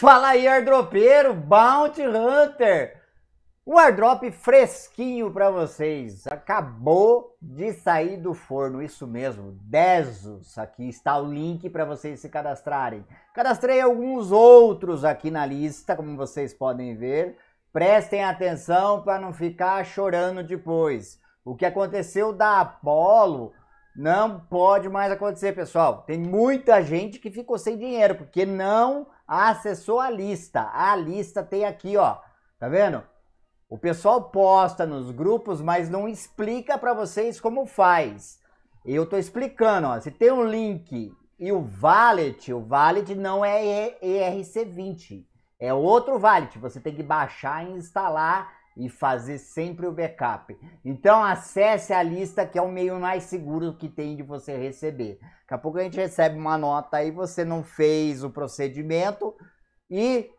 Fala aí, airdropeiro, Bounty Hunter! Um airdrop fresquinho para vocês. Acabou de sair do forno, isso mesmo, Dezos, Aqui está o link para vocês se cadastrarem. Cadastrei alguns outros aqui na lista, como vocês podem ver. Prestem atenção para não ficar chorando depois. O que aconteceu da Apollo não pode mais acontecer, pessoal. Tem muita gente que ficou sem dinheiro porque não acessou a lista. A lista tem aqui, ó. Tá vendo? O pessoal posta nos grupos, mas não explica para vocês como faz. Eu tô explicando, ó. Se tem um link e o wallet, o wallet não é ERC20. É outro wallet. Você tem que baixar e instalar e fazer sempre o backup. Então acesse a lista que é o meio mais seguro que tem de você receber. Daqui a pouco a gente recebe uma nota aí, você não fez o procedimento e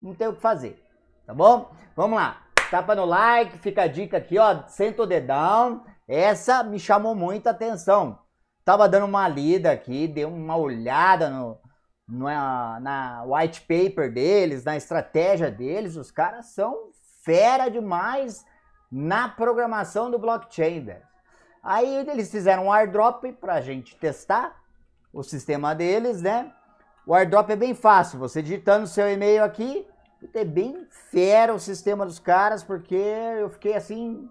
não tem o que fazer, tá bom? Vamos lá, tapa no like, fica a dica aqui, ó, senta o dedão. Essa me chamou muita atenção. Tava dando uma lida aqui, dei uma olhada no, na white paper deles, na estratégia deles, os caras são fera demais na programação do blockchain, velho. Aí eles fizeram um airdrop a gente testar o sistema deles, né? O airdrop é bem fácil, você digitando seu e-mail aqui, é bem fera o sistema dos caras, porque eu fiquei assim,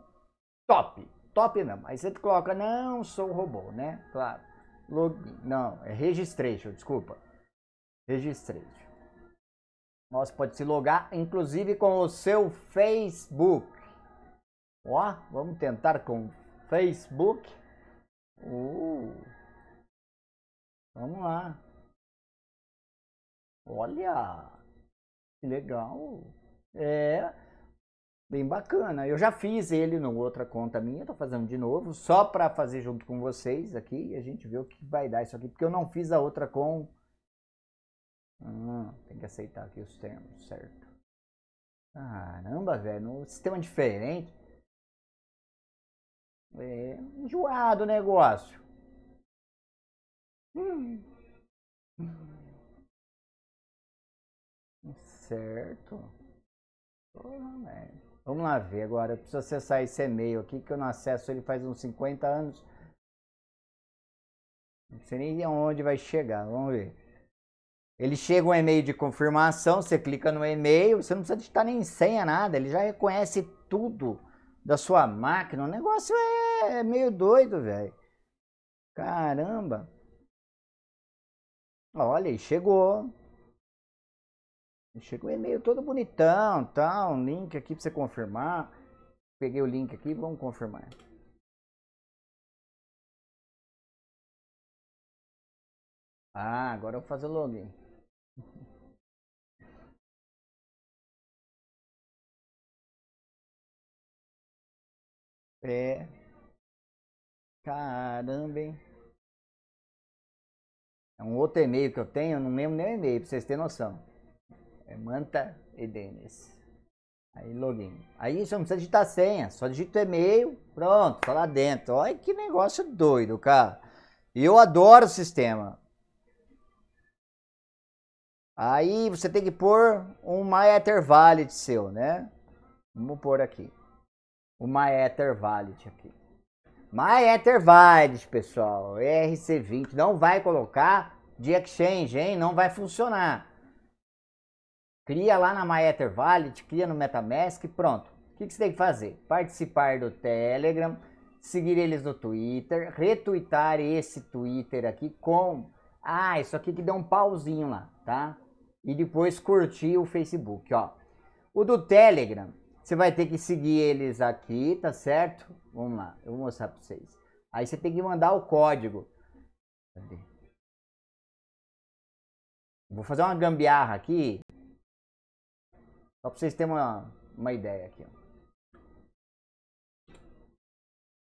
top, top mesmo. Aí você coloca, não sou robô, né? Claro. Log... Não, é registration, desculpa. Registration. Você pode se logar, inclusive com o seu Facebook. Ó, vamos tentar com Facebook. Uh, vamos lá. Olha, que legal. É, bem bacana. Eu já fiz ele numa outra conta minha, tô fazendo de novo, só para fazer junto com vocês aqui e a gente vê o que vai dar isso aqui, porque eu não fiz a outra com Hum, tem que aceitar aqui os termos, certo. Caramba, velho, um sistema diferente. É enjoado o negócio. Hum. hum. Certo. Porra, velho. Vamos lá ver agora. Eu preciso acessar esse e-mail aqui que eu não acesso ele faz uns 50 anos. Não sei nem aonde vai chegar. Vamos ver. Ele chega um e-mail de confirmação, você clica no e-mail, você não precisa digitar nem senha, nada, ele já reconhece tudo da sua máquina. O negócio é, é meio doido, velho. Caramba. Olha, e chegou. Chegou o e-mail todo bonitão, tal, um link aqui para você confirmar. Peguei o link aqui, vamos confirmar. Ah, agora eu vou fazer o login. É. Caramba, hein? É um outro e-mail que eu tenho, eu não lembro nem o e-mail, pra vocês terem noção. É Manta Edenes. Aí login. Aí só não precisa digitar senha, só digita o e-mail, pronto, tá lá dentro. Olha que negócio doido, cara. E eu adoro o sistema. Aí você tem que pôr um My Ether Valid seu, né? Vamos pôr aqui. O Ether Valid aqui. My Ether Valid, pessoal, ERC20, não vai colocar de exchange, hein? Não vai funcionar. Cria lá na My Ether Valid, cria no MetaMask pronto. O que, que você tem que fazer? Participar do Telegram, seguir eles no Twitter, retweetar esse Twitter aqui com... Ah, isso aqui que dá um pauzinho lá, tá? E depois curtir o Facebook, ó. O do Telegram, você vai ter que seguir eles aqui, tá certo? Vamos lá, eu vou mostrar para vocês. Aí você tem que mandar o código. Cadê? Vou fazer uma gambiarra aqui. Só para vocês terem uma, uma ideia aqui. Ó.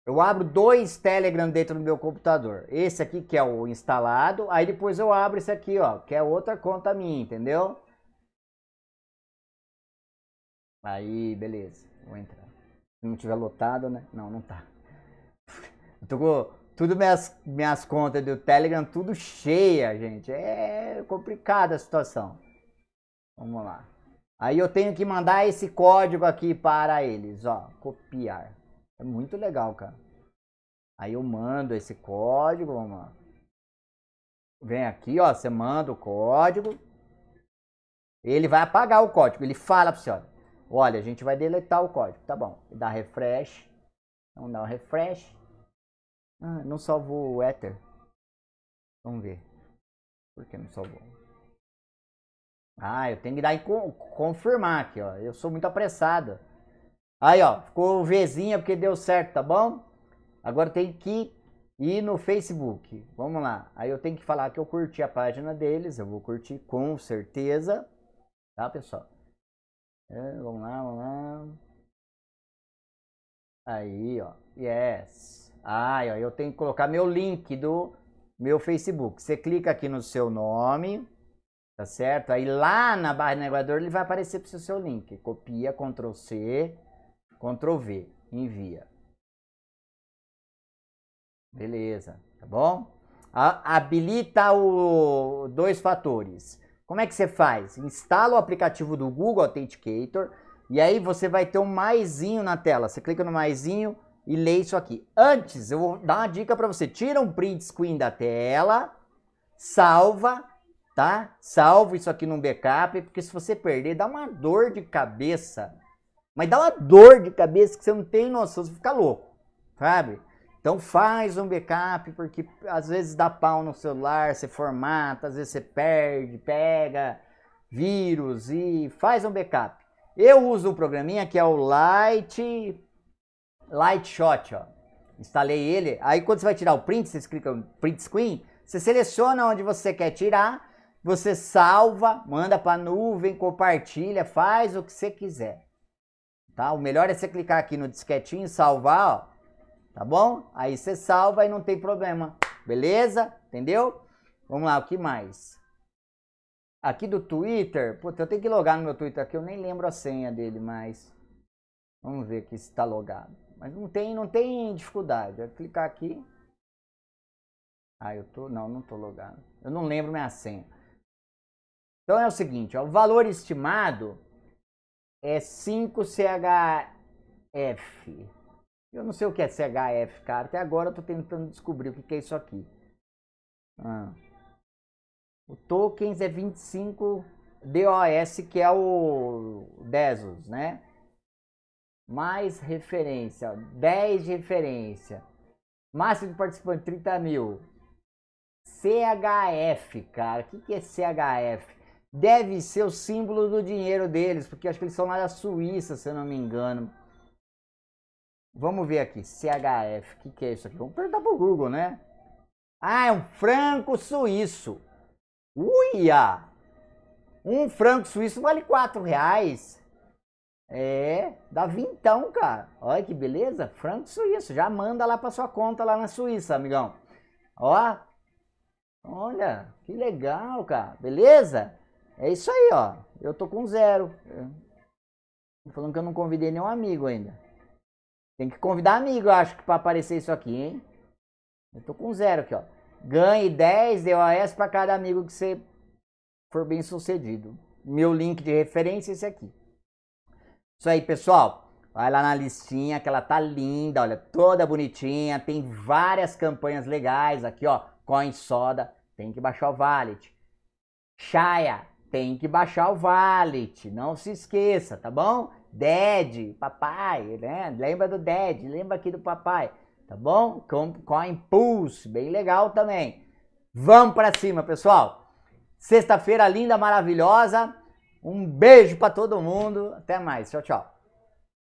Eu abro dois Telegram dentro do meu computador. Esse aqui que é o instalado, aí depois eu abro esse aqui, ó, que é outra conta minha, entendeu? Aí, beleza, vou entrar. Se não tiver lotado, né? Não, não tá. Eu tô com tudo minhas, minhas contas do Telegram, tudo cheia, gente. É complicada a situação. Vamos lá. Aí eu tenho que mandar esse código aqui para eles, ó. Copiar. É muito legal, cara. Aí eu mando esse código, vamos lá. Vem aqui, ó. Você manda o código. Ele vai apagar o código. Ele fala para você, ó. Olha, a gente vai deletar o código, tá bom. Dá refresh. Vamos dar um refresh. Ah, não salvou o Ether. Vamos ver. Por que não salvou? Ah, eu tenho que dar e confirmar aqui, ó. Eu sou muito apressado. Aí, ó, ficou Vzinha porque deu certo, tá bom? Agora tem que ir no Facebook. Vamos lá. Aí eu tenho que falar que eu curti a página deles. Eu vou curtir com certeza. Tá, pessoal? É, vamos lá, vamos lá. Aí, ó. Yes. Ah, ó, eu tenho que colocar meu link do meu Facebook. Você clica aqui no seu nome, tá certo? Aí lá na barra de navegador ele vai aparecer para o seu link. Copia, Ctrl C, Ctrl V, envia. Beleza, tá bom? habilita o dois fatores. Como é que você faz? Instala o aplicativo do Google Authenticator e aí você vai ter um maiszinho na tela. Você clica no maiszinho e lê isso aqui. Antes, eu vou dar uma dica para você. Tira um print screen da tela, salva, tá? Salva isso aqui num backup, porque se você perder, dá uma dor de cabeça. Mas dá uma dor de cabeça que você não tem noção, você fica louco, sabe? Então faz um backup, porque às vezes dá pau no celular, você formata, às vezes você perde, pega vírus e faz um backup. Eu uso um programinha que é o Light Lightshot, Shot, ó. Instalei ele. Aí quando você vai tirar o print, você clica no print screen, você seleciona onde você quer tirar, você salva, manda para nuvem, compartilha, faz o que você quiser. Tá? O melhor é você clicar aqui no disquetinho, salvar, ó tá bom? Aí você salva e não tem problema, beleza? Entendeu? Vamos lá, o que mais? Aqui do Twitter, puta, eu tenho que logar no meu Twitter aqui, eu nem lembro a senha dele, mas vamos ver aqui se está logado. Mas não tem, não tem dificuldade, é clicar aqui. Ah, eu tô, não, não tô logado. Eu não lembro minha senha. Então é o seguinte, ó, o valor estimado é 5 CHF. Eu não sei o que é CHF, cara. Até agora eu tô tentando descobrir o que, que é isso aqui. Ah. O tokens é 25 DOS, que é o Dezos, né? Mais referência, 10 de referência. Máximo de participante, 30 mil. CHF, cara. O que, que é CHF? Deve ser o símbolo do dinheiro deles, porque acho que eles são lá da Suíça, se eu não me engano. Vamos ver aqui, CHF, o que, que é isso aqui? Vamos perguntar pro Google, né? Ah, é um franco suíço. Uia! Um franco suíço vale 4 reais. É, dá vintão, cara. Olha que beleza, franco suíço. Já manda lá pra sua conta lá na Suíça, amigão. Ó, olha, que legal, cara. Beleza? É isso aí, ó. Eu tô com zero. falando que eu não convidei nenhum amigo ainda. Tem que convidar amigo, eu acho, para aparecer isso aqui, hein? Eu tô com zero aqui, ó. Ganhe 10 DOS para cada amigo que você for bem sucedido. Meu link de referência é esse aqui. Isso aí, pessoal. Vai lá na listinha que ela tá linda, olha, toda bonitinha. Tem várias campanhas legais aqui, ó. Coin Soda, tem que baixar o Wallet. Chaya, tem que baixar o Wallet. Não se esqueça, tá bom? Dad, papai, né? Lembra do Dad, lembra aqui do papai, tá bom? Com, com a Impulse, bem legal também. Vamos para cima, pessoal. Sexta-feira linda, maravilhosa. Um beijo para todo mundo. Até mais. Tchau, tchau.